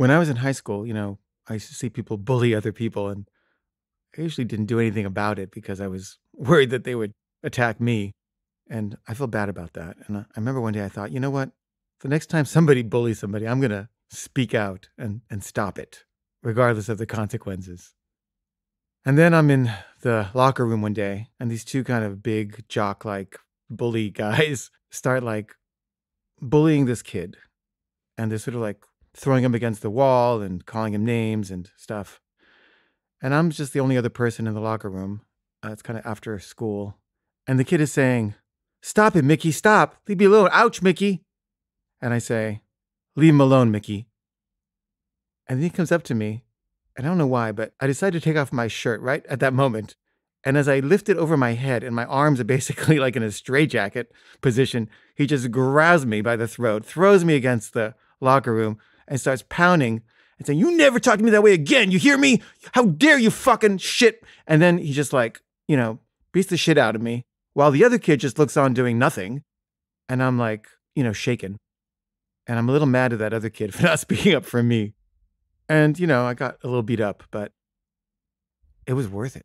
when I was in high school, you know, I used to see people bully other people, and I usually didn't do anything about it because I was worried that they would attack me. And I feel bad about that. And I remember one day I thought, you know what? The next time somebody bullies somebody, I'm going to speak out and, and stop it, regardless of the consequences. And then I'm in the locker room one day, and these two kind of big jock like bully guys start like bullying this kid. And they're sort of like throwing him against the wall and calling him names and stuff. And I'm just the only other person in the locker room. Uh, it's kind of after school. And the kid is saying, Stop it, Mickey, stop. Leave me alone. Ouch, Mickey. And I say, Leave him alone, Mickey. And then he comes up to me. And I don't know why, but I decide to take off my shirt right at that moment. And as I lift it over my head and my arms are basically like in a straitjacket position, he just grabs me by the throat, throws me against the locker room, and starts pounding and saying, You never talk to me that way again. You hear me? How dare you fucking shit? And then he just like, you know, beats the shit out of me while the other kid just looks on doing nothing. And I'm like, you know, shaken. And I'm a little mad at that other kid for not speaking up for me. And, you know, I got a little beat up, but it was worth it.